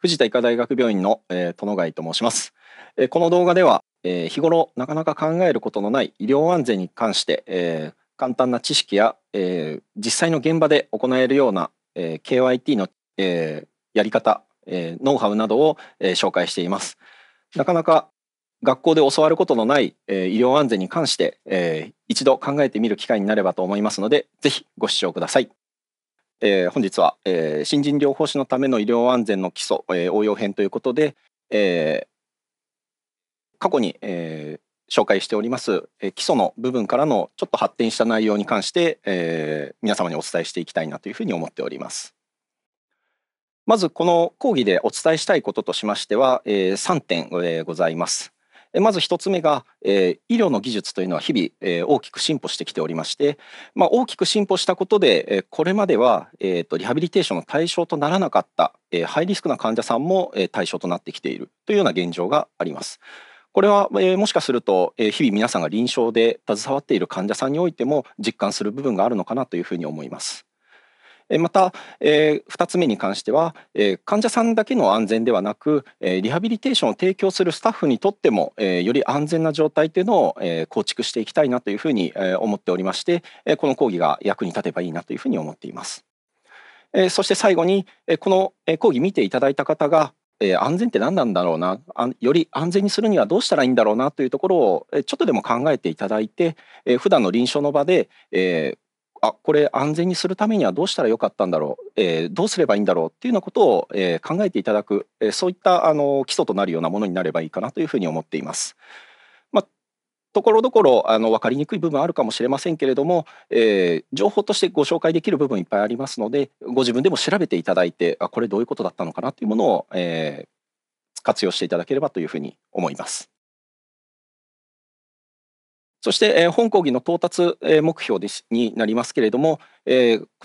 藤田医科大学病院の、えー、殿貝と申します、えー、この動画では、えー、日頃なかなか考えることのない医療安全に関して、えー、簡単な知識や、えー、実際の現場で行えるような、えー、KYT の、えー、やり方、えー、ノウハウなどを、えー、紹介していますなかなか学校で教わることのない、えー、医療安全に関して、えー、一度考えてみる機会になればと思いますので、ぜひご視聴ください。えー、本日は、えー、新人療法士のための医療安全の基礎、えー、応用編ということで、えー、過去に、えー、紹介しております、えー、基礎の部分からのちょっと発展した内容に関して、えー、皆様にお伝えしていきたいなというふうに思っております。まずこの講義でお伝えしたいこととしましては、えー、3点、えー、ございます。まず一つ目が、えー、医療の技術というのは日々、えー、大きく進歩してきておりまして、まあ、大きく進歩したことで、えー、これまでは、えーと、とリハビリテーションの対象とならなかった、えー、ハイリスクな患者さんも、えー、対象となってきているというような現状があります。これは、えー、もしかすると、えー、日々皆さんが臨床で携わっている患者さんにおいても実感する部分があるのかなというふうに思います。また、え2つ目に関しては、え患者さんだけの安全ではなく、えリハビリテーションを提供するスタッフにとっても、えより安全な状態というのを、え構築していきたいなというふうに、え思っておりまして、えこの講義が役に立てばいいなというふうに思っています。えそして最後に、えこの講義見ていただいた方がえ安全って何なんだろうなより安全にするにはどうしたらいいんだろうなというところをちょっとでも考えていただいて、えー、普段の臨床の場で、えあこれ安全にするためにはどうしたらよかったんだろう、えー、どうすればいいんだろうっていうようなことを、えー、考えていただく、えー、そういったあの基礎となるようなものになればいいかなというふうに思っています。まあ、ところどころあの分かりにくい部分あるかもしれませんけれども、えー、情報としてご紹介できる部分いっぱいありますのでご自分でも調べていただいてあこれどういうことだったのかなというものを、えー、活用していただければというふうに思います。そして、本講義の到達目標でになりますけれども、こ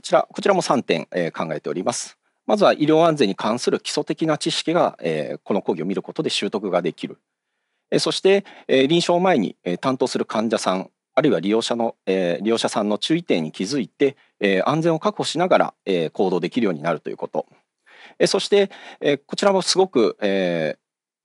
ちらこちらも3点考えております。まずは医療安全に関する基礎的な知識がこの講義を見ることで習得ができる。そして臨床前に担当する患者さんあるいは利用者の利用者さんの注意点に気づいて安全を確保しながら行動できるようになるということ。そしてこちらもすごく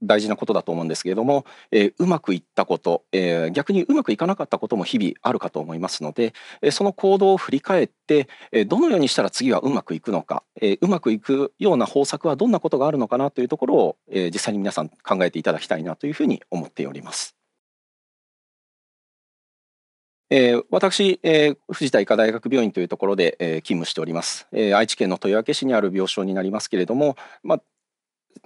大事なことだと思うんですけれども、えー、うまくいったこと、えー、逆にうまくいかなかったことも日々あるかと思いますので、えー、その行動を振り返って、えどのようにしたら次はうまくいくのか、えうまくいくような方策はどんなことがあるのかなというところを、え実際に皆さん考えていただきたいなというふうに思っております。えー、私、えー、藤田医科大学病院というところで、えー、勤務しております、えー、愛知県の豊明市にある病床になりますけれども、まあ、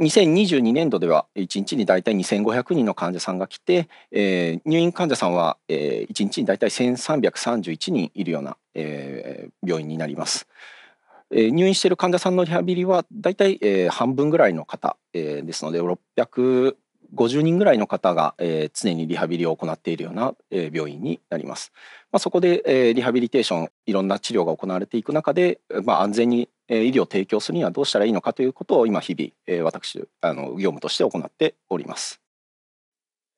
2022年度では1日に大体2500人の患者さんが来て、えー、入院患者さんは、えー、1日に大体1331人いるような、えー、病院になります。えー、入院している患者さんのリハビリは大体、えー、半分ぐらいの方、えー、ですので650人ぐらいの方が、えー、常にリハビリを行っているような、えー、病院になります。まあ、そこで、えー、リハビリテーションいろんな治療が行われていく中で、まあ、安全に医療提供するにはどうしたらいいのかということを今日々私あの業務として行っております。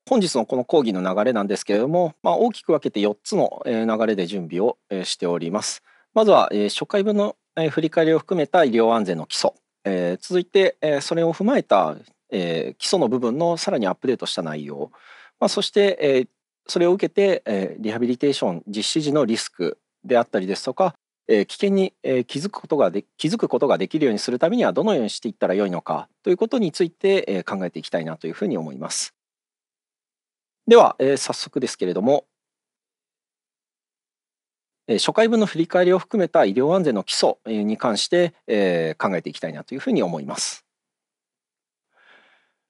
本日のこの講義の流れなんですけれども、まあ、大きく分けて4つの流れで準備をしております。まずは初回分の振り返りを含めた医療安全の基礎、え続いてそれを踏まえた基礎の部分のさらにアップデートした内容、まあ、そしてそれを受けてリハビリテーション実施時のリスクであったりですとかえ危険に、え気づくことがで気づくことができるようにするためにはどのようにしていったらよいのかということについて、え考えていきたいなというふうに思います。では、え早速ですけれども、え初回分の振り返りを含めた医療安全の基礎に関して、え考えていきたいなというふうに思います。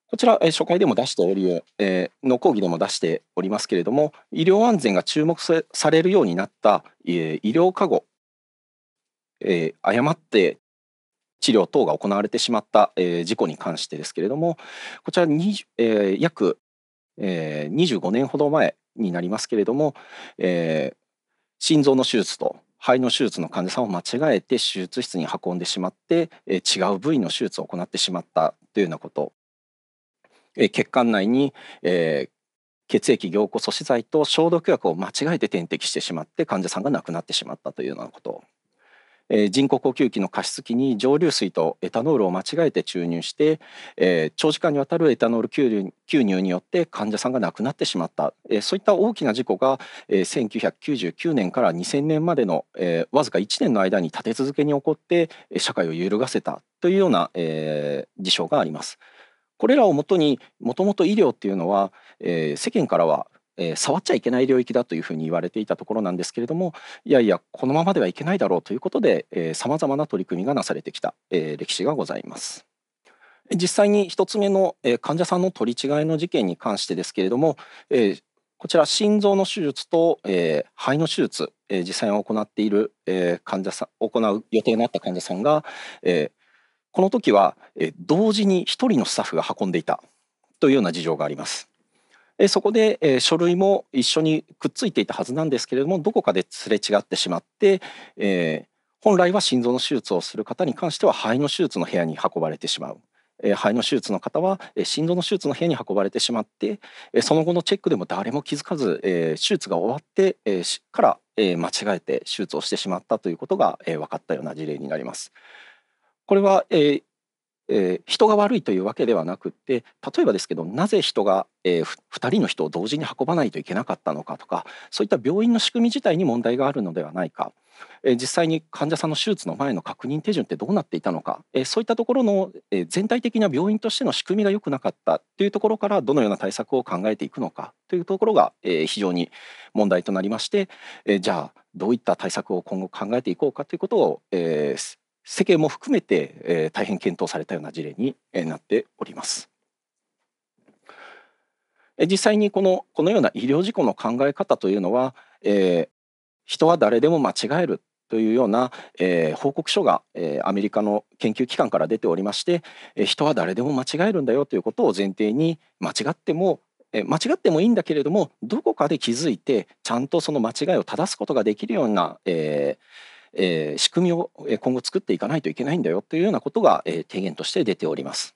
こちら、え初回でも出しており、えの講義でも出しておりますけれども、医療安全が注目されるようになった、え医療加護えー、誤って治療等が行われてしまった、えー、事故に関してですけれどもこちらえー、約、えー、25年ほど前になりますけれども、えー、心臓の手術と肺の手術の患者さんを間違えて手術室に運んでしまって、えー、違う部位の手術を行ってしまったというようなこと、えー、血管内に、えー、血液凝固阻止剤と消毒薬を間違えて点滴してしまって患者さんが亡くなってしまったというようなことえ人工呼吸器の加湿器に蒸留水とエタノールを間違えて注入して、え長時間にわたるエタノール吸入によって患者さんが亡くなってしまった、えそういった大きな事故が、え1999年から2000年までの、えわずか1年の間に立て続けに起こって社会を揺るがせたというような、え事象があります。これらをもとにもともと医療っていうのは、えー、世間からはえー、触っちゃいけない領域だというふうに言われていたところなんですけれどもいやいやこのままではいけないだろうということでさまざまな取り組みがなされてきた、えー、歴史がございます。実際に1つ目の、えー、患者さんの取り違いの事件に関してですけれども、えこちら心臓の手術と、え肺の手術、え実際に行っている、え患者さん行う予定のあった患者さんが、えこの時は、え同時に1人のスタッフが運んでいたというような事情があります。そこで、え書類も一緒にくっついていたはずなんですけれどもどこかですれ違ってしまって、えー、本来は心臓の手術をする方に関しては肺の手術の部屋に運ばれてしまう。えー、肺の手術の方は、えー、心臓の手術の部屋に運ばれてしまって、えー、その後のチェックでも誰も気づかず、え手術が終わって、えから、え間違えて手術をしてしまったということが、え分かったような事例になります。これは、ええー、人が悪いというわけではなくて例えばですけどなぜ人が、えー、2人の人を同時に運ばないといけなかったのかとかそういった病院の仕組み自体に問題があるのではないか、えー、実際に患者さんの手術の前の確認手順ってどうなっていたのか、えー、そういったところの、えー、全体的な病院としての仕組みが良くなかったというところからどのような対策を考えていくのかというところが、えー、非常に問題となりまして、えー、じゃあどういった対策を今後考えていこうかということを、えー、世間も含めて、えー、大変検討されたような事例になっております。実際にこのこのような医療事故の考え方というのは、えー、人は誰でも間違えるというような、えー、報告書が、えー、アメリカの研究機関から出ておりまして、えー、人は誰でも間違えるんだよということを前提に間違っても、えー、間違ってもいいんだけれどもどこかで気づいてちゃんとその間違いを正すことができるような、えー、えー、仕組みを今後作っていかないといけないんだよというようなことが、えー、提言として出ております。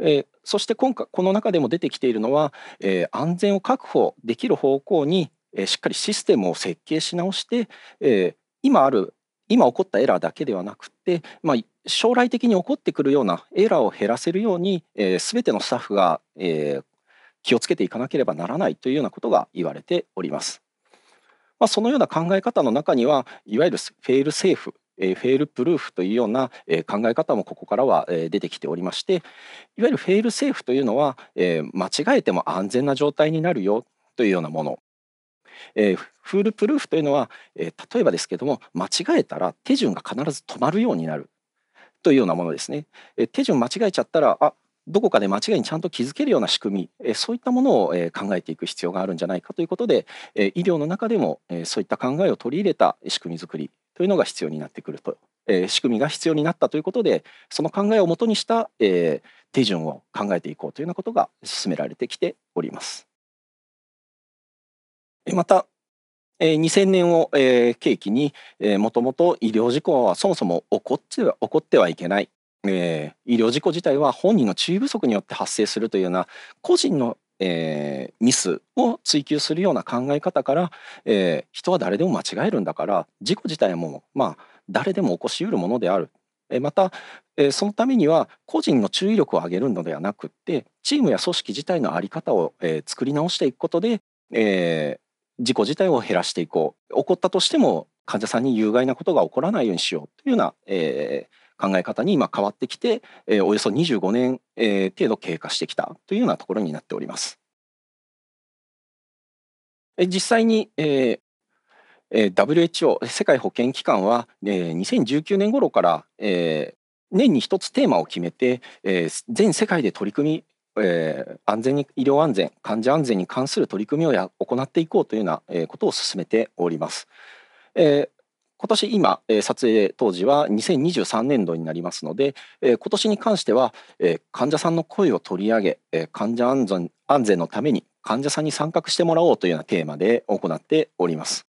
えー、そして今回この中でも出てきているのは、えー、安全を確保できる方向に、えー、しっかりシステムを設計し直して、えー、今ある今起こったエラーだけではなくて、まあ、将来的に起こってくるようなエラーを減らせるように、えー、全てのスタッフが、えー、気をつけていかなければならないというようなことが言われております。まあ、そのような考え方の中にはいわゆるフェールセーフフェールプルーフというような、考え方もここからは、出てきておりましていわゆるフェールセーフというのは、間違えても安全な状態になるよというようなもの、フールプルーフというのは、例えばですけども間違えたら手順が必ず止まるようになるというようなものですね、手順間違えちゃったらあどこかで間違いにちゃんと気づけるような仕組みそういったものを考えていく必要があるんじゃないかということで医療の中でもそういった考えを取り入れた仕組み作りというのが必要になってくると仕組みが必要になったということでその考えをもとにした手順を考えていこうというようなことが進められてきております。また2000年を契機にもともと医療事故はそもそも起こっては起こってはいけないえー、医療事故自体は本人の注意不足によって発生するというような個人の、えー、ミスを追求するような考え方から、えー、人は誰でも間違えるんだから事故自体も、まあ、誰でも起こしうるものである。えー、また、えー、そのためには個人の注意力を上げるのではなくってチームや組織自体の在り方を、えー、作り直していくことで、えー、事故自体を減らしていこう起こったとしても患者さんに有害なことが起こらないようにしようというような、えー、考え方に今変わってきて、えー、およそ25年、えー、程度経過してきたというようなところになっております。え実際に、えーえー、WHO 世界保健機関は、えー、2019年頃から、えー、年に一つテーマを決めて、えー、全世界で取り組みえー、安全に医療安全患者安全に関する取り組みをや行っていこうというような、えー、ことを進めております。えー今年今、えー、撮影当時は2023年度になりますので、えー、今年に関しては、えー、患者さんの声を取り上げ、えー、患者安全安全のために患者さんに参画してもらおうというようなテーマで行っております。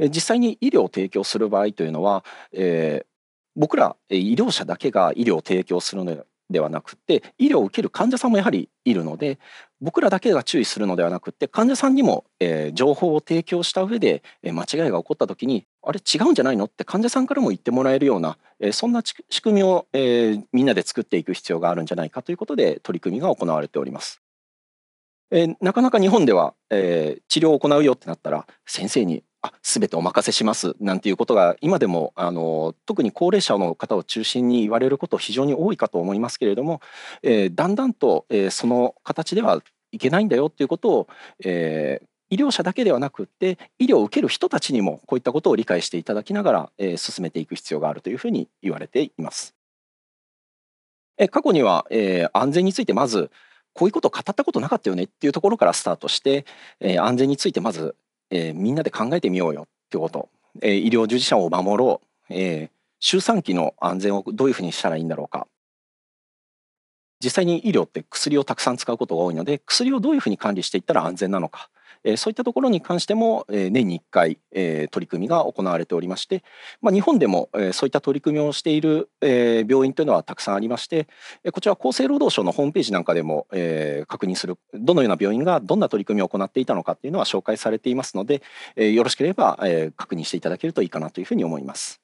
えー、実際に医療を提供する場合というのは、えー、僕ら医療者だけが医療を提供するのではなくて医療を受ける患者さんもやはりいるので僕らだけが注意するのではなくて患者さんにも、えー、情報を提供した上で、えー、間違いが起こった時にあれ違うんじゃないのって患者さんからも言ってもらえるような、えそんな仕組みを、えみんなで作っていく必要があるんじゃないかということで取り組みが行われております。えなかなか日本では、え治療を行うよってなったら先生にあ全てお任せしますなんていうことが今でもあの特に高齢者の方を中心に言われること非常に多いかと思いますけれども、えー、だんだんと、えー、その形ではいけないんだよっていうことを、えー、医療者だけではなくって医療を受ける人たちにもこういったことを理解していただきながら、え進めていく必要があるというふうに言われています。え過去には、え安全についてまずこういうことを語ったことなかったよねっていうところからスタートして、え安全についてまず、えみんなで考えてみようよってこと、え医療従事者を守ろう、え周産期の安全をどういうふうにしたらいいんだろうか実際に医療って薬をたくさん使うことが多いので薬をどういうふうに管理していったら安全なのかえそういったところに関しても、え年に1回、え取り組みが行われておりまして、まあ、日本でも、えそういった取り組みをしている、え病院というのはたくさんありまして、えこちら厚生労働省のホームページなんかでも、え確認するどのような病院がどんな取り組みを行っていたのかっていうのは紹介されていますので、えよろしければ、え確認していただけるといいかなというふうに思います。